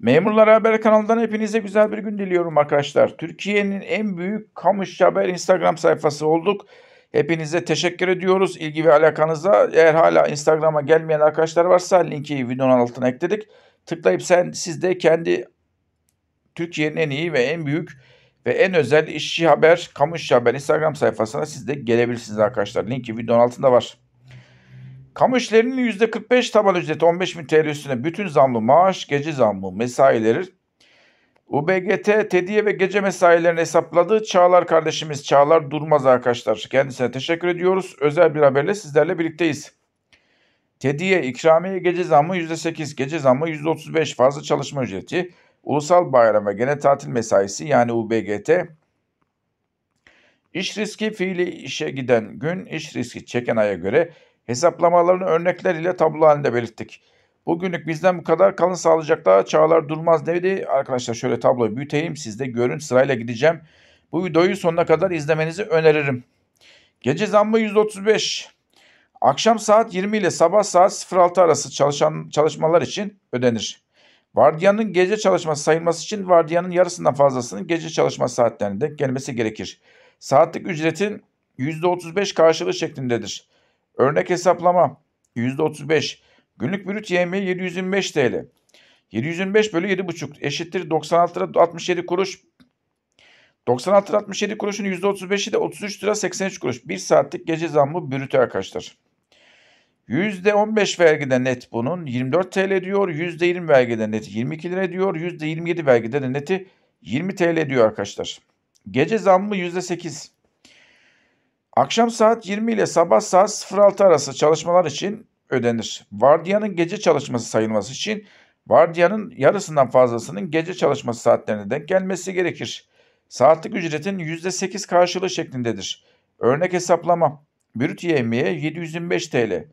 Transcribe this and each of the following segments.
Memurlar Haber kanalından hepinize güzel bir gün diliyorum arkadaşlar. Türkiye'nin en büyük kamuş haber Instagram sayfası olduk. Hepinize teşekkür ediyoruz ilgi ve alakanıza. Eğer hala Instagram'a gelmeyen arkadaşlar varsa linki videonun altına ekledik. Tıklayıp sen siz de kendi Türkiye'nin en iyi ve en büyük ve en özel işçi haber, kamu işçi haber Instagram sayfasına siz de gelebilirsiniz arkadaşlar. Linki videonun altında var. Kamu işlerinin %45 taban ücreti 15 bin TL üstüne bütün zamlı maaş, gece zamlı mesaileri UBGT, tediye ve gece mesailerini hesapladığı Çağlar kardeşimiz Çağlar Durmaz arkadaşlar. Kendisine teşekkür ediyoruz. Özel bir haberle sizlerle birlikteyiz. Tediye, ikramiye gece zammı %8, gece zammı %35 fazla çalışma ücreti, ulusal bayram ve genel tatil mesaisi yani UBGT, İş riski fiili işe giden gün, iş riski çeken aya göre Hesaplamalarını örnekler ile tablo halinde belirttik. Bugünlük bizden bu kadar. Kalın sağlıcakla Çağlar Durmaz dedi. Arkadaşlar şöyle tabloyu büyüteyim. Siz de görün sırayla gideceğim. Bu videoyu sonuna kadar izlemenizi öneririm. Gece zammı %35. Akşam saat 20 ile sabah saat 06 arası çalışan çalışmalar için ödenir. Vardiyanın gece çalışması sayılması için vardiyanın yarısından fazlasının gece çalışma saatlerinde gelmesi gerekir. Saatlik ücretin %35 karşılığı şeklindedir. Örnek hesaplama %35. Günlük brüt yemeği 725 TL. 725 bölü 7,5 eşittir 96 lira 67 kuruş. 96 lira 67 kuruşun %35'i de 33 lira 83 kuruş. 1 saatlik gece zammı brütü arkadaşlar. %15 vergide net bunun 24 TL diyor. %20 vergide net 22 lira diyor. %27 vergide de neti 20 TL diyor arkadaşlar. Gece zammı %8. Akşam saat 20 ile sabah saat 06 arası çalışmalar için ödenir. Vardiyanın gece çalışması sayılması için vardiyanın yarısından fazlasının gece çalışması saatlerine denk gelmesi gerekir. Saatlik ücretin %8 karşılığı şeklindedir. Örnek hesaplama. Brüt yemeğe 725 TL.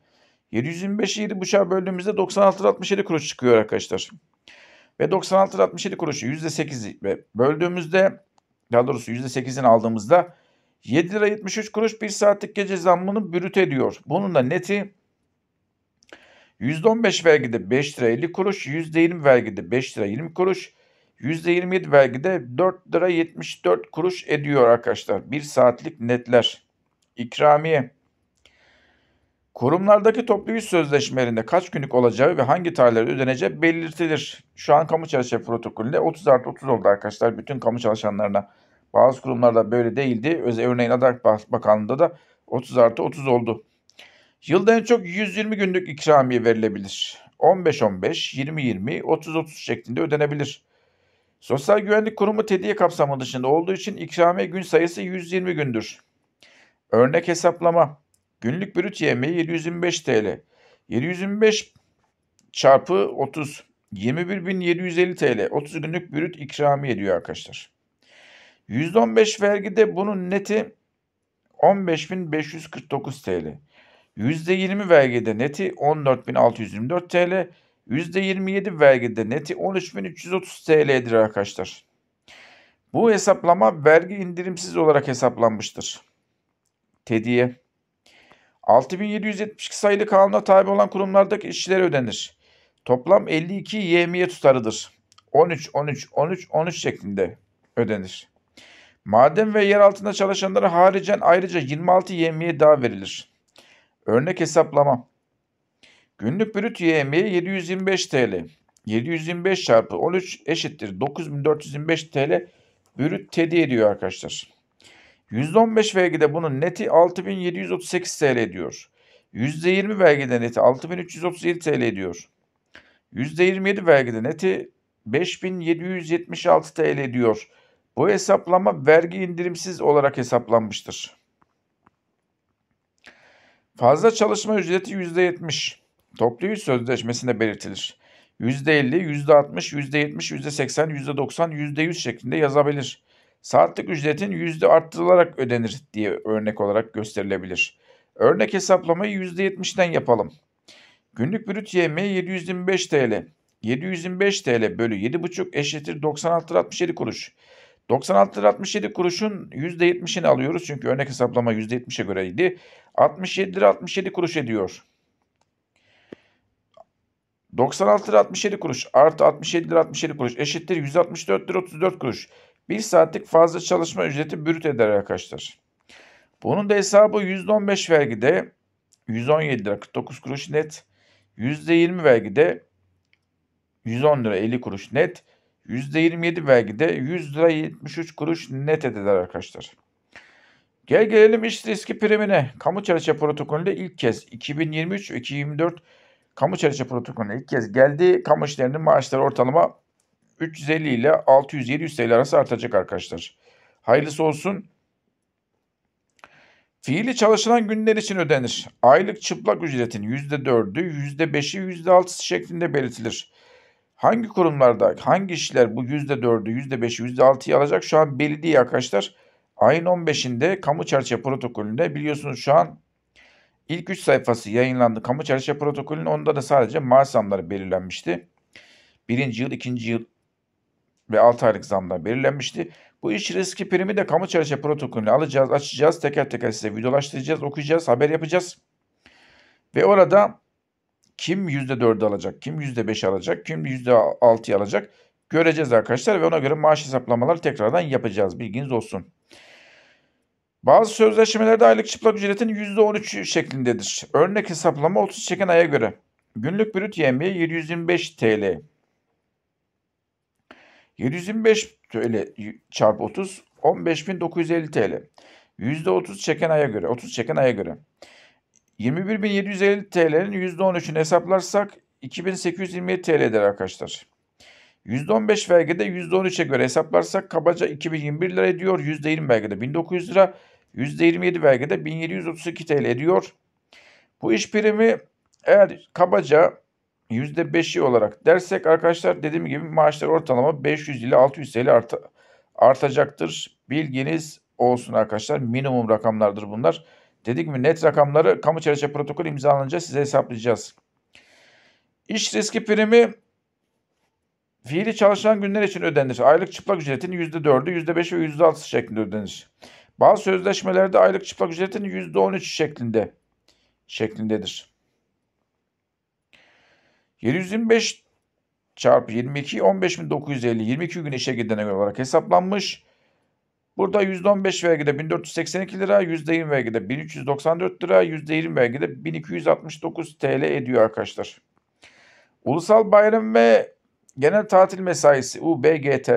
725'i 7,5'a böldüğümüzde 96.67 kuruş çıkıyor arkadaşlar. Ve 96.67 kuruşu 8'i böldüğümüzde daha doğrusu %8'ini aldığımızda 7 lira 73 kuruş bir saatlik gece zammını bürüt ediyor. Bunun da neti %15 vergide 5 lira 50 kuruş, %20 vergide 5 lira 20 kuruş, %27 vergide 4 lira 74 kuruş ediyor arkadaşlar. Bir saatlik netler. İkramiye. Kurumlardaki toplu iş sözleşmelerinde kaç günlük olacağı ve hangi tarihlerde ödeneceği belirtilir. Şu an kamu çerçeve protokolünde 30 artı 30 oldu arkadaşlar bütün kamu çalışanlarına. Bazı kurumlarda böyle değildi. Öz, örneğin Adalet Bakanlığı'nda da 30 artı 30 oldu. Yılda en çok 120 günlük ikramiye verilebilir. 15-15, 20-20, 30-30 şeklinde ödenebilir. Sosyal Güvenlik Kurumu tediye kapsamı dışında olduğu için ikramiye gün sayısı 120 gündür. Örnek hesaplama. Günlük brüt yemeği 725 TL. 725 çarpı 30. 21.750 TL. 30 günlük brüt ikramiye diyor arkadaşlar. %15 vergide bunun neti 15.549 TL. %20 vergide neti 14.624 TL. %27 vergide neti 13.330 TL'dir arkadaşlar. Bu hesaplama vergi indirimsiz olarak hesaplanmıştır. Tediye 6772 sayılı kanuna tabi olan kurumlardaki işçilere ödenir. Toplam 52 yemiye tutarıdır. 13 13 13 13 şeklinde ödenir. Maden ve yer altında çalışanlara haricen ayrıca 26 yemiye daha verilir. Örnek hesaplama. Günlük brüt yemiye 725 TL. 725 çarpı 13 eşittir 9425 TL brüt tedi ediyor arkadaşlar. %15 vergide bunun neti 6738 TL ediyor. %20 vergide neti 6337 TL ediyor. %27 vergide neti 5776 TL ediyor. Bu hesaplama vergi indirimsiz olarak hesaplanmıştır. Fazla çalışma ücreti %70. Toplu iş sözleşmesinde belirtilir. %50, %60, %70, %80, %90, %100 şeklinde yazabilir. Saatlik ücretin yüzde arttırılarak ödenir diye örnek olarak gösterilebilir. Örnek hesaplamayı %70'den yapalım. Günlük brüt yemeği 725 TL. 725 TL bölü 7,5 eşittir 96,67 kuruş. 96 lira 67 kuruşun %70'ini alıyoruz. Çünkü örnek hesaplama %70'e göreydi. 67 lira 67 kuruş ediyor. 96 lira 67 kuruş artı 67 lira 67 kuruş eşittir 164 lira 34 kuruş. Bir saatlik fazla çalışma ücreti bürüt eder arkadaşlar. Bunun da hesabı %15 vergide 117 lira 49 kuruş net. %20 vergide 110 lira 50 kuruş net. %27 vergide 100 lira 73 kuruş net eder arkadaşlar. Gel gelelim iş riski primine. Kamu çerçeve protokolünde ilk kez 2023 2024 kamu çerçeve protokolünde ilk kez geldi. Kamu işlerinin maaşları ortalama 350 ile 600-700 TL arası artacak arkadaşlar. Hayırlısı olsun. Fiili çalışılan günler için ödenir. Aylık çıplak ücretin %4'ü, %5'i, %6'sı şeklinde belirtilir. Hangi kurumlarda, hangi işler bu %4'ü, %5'i, %6'yı alacak? Şu an belli değil arkadaşlar. Ayın 15'inde kamu çerçeve protokolünde biliyorsunuz şu an ilk 3 sayfası yayınlandı. Kamu çerçeve protokolünün onda da sadece maaş zamları belirlenmişti. Birinci yıl, ikinci yıl ve 6 aylık zamlar belirlenmişti. Bu iş riski primi de kamu çerçeve protokolünü alacağız, açacağız. Teker teker size videolaştıracağız, okuyacağız, haber yapacağız. Ve orada kim %4'ü alacak, kim %5 alacak, kim %6'yı alacak göreceğiz arkadaşlar ve ona göre maaş hesaplamaları tekrardan yapacağız. Bilginiz olsun. Bazı sözleşmelerde aylık çıplak ücretin %13 şeklindedir. Örnek hesaplama 30 çeken aya göre. Günlük brüt yemeği 725 TL. 725 TL çarpı 30 15.950 TL. %30 çeken aya göre. 30 çeken aya göre. 21.750 TL'nin %13'ünü hesaplarsak 2827 TL'dir eder arkadaşlar. %15 vergide %13'e göre hesaplarsak kabaca 2021 lira ediyor. %20 vergide 1900 lira. %27 vergide 1732 TL ediyor. Bu iş primi eğer kabaca %5'i olarak dersek arkadaşlar dediğim gibi maaşlar ortalama 500 ile 600 TL art artacaktır. Bilginiz olsun arkadaşlar. Minimum rakamlardır bunlar. Dedik mi net rakamları kamu çerçeve protokol imzalanınca size hesaplayacağız. İş riski primi fiili çalışan günler için ödenir. Aylık çıplak ücretin %4'ü, %5'i ve %6'sı şeklinde ödenir. Bazı sözleşmelerde aylık çıplak ücretin %13 şeklinde şeklindedir. 725 çarpı 22 15950 22 gün işe gidene göre olarak hesaplanmış. Burada %15 vergide 1482 lira, %20 vergide 1394 lira, %20 vergide 1269 TL ediyor arkadaşlar. Ulusal bayram ve genel tatil mesaisi UBGT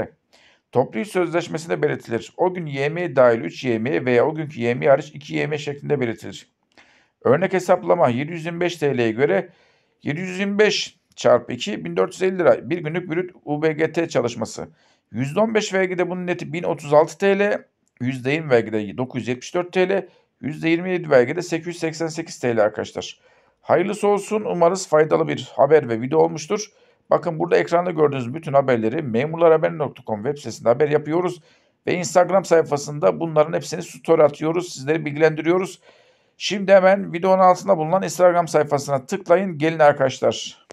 toplu sözleşmesinde belirtilir. O gün yemeği dahil 3 yemeği veya o günkü yemeği hariç 2 yemeği şeklinde belirtilir. Örnek hesaplama 725 TL'ye göre 725 çarpı 2 1450 lira bir günlük brüt UBGT çalışması. %15 vergide bunun neti 1036 TL, %20 vergide 974 TL, %27 vergide 888 TL arkadaşlar. Hayırlısı olsun. Umarız faydalı bir haber ve video olmuştur. Bakın burada ekranda gördüğünüz bütün haberleri memurlarhaber.com web sitesinde haber yapıyoruz. Ve Instagram sayfasında bunların hepsini story atıyoruz. Sizleri bilgilendiriyoruz. Şimdi hemen videonun altında bulunan Instagram sayfasına tıklayın. Gelin arkadaşlar.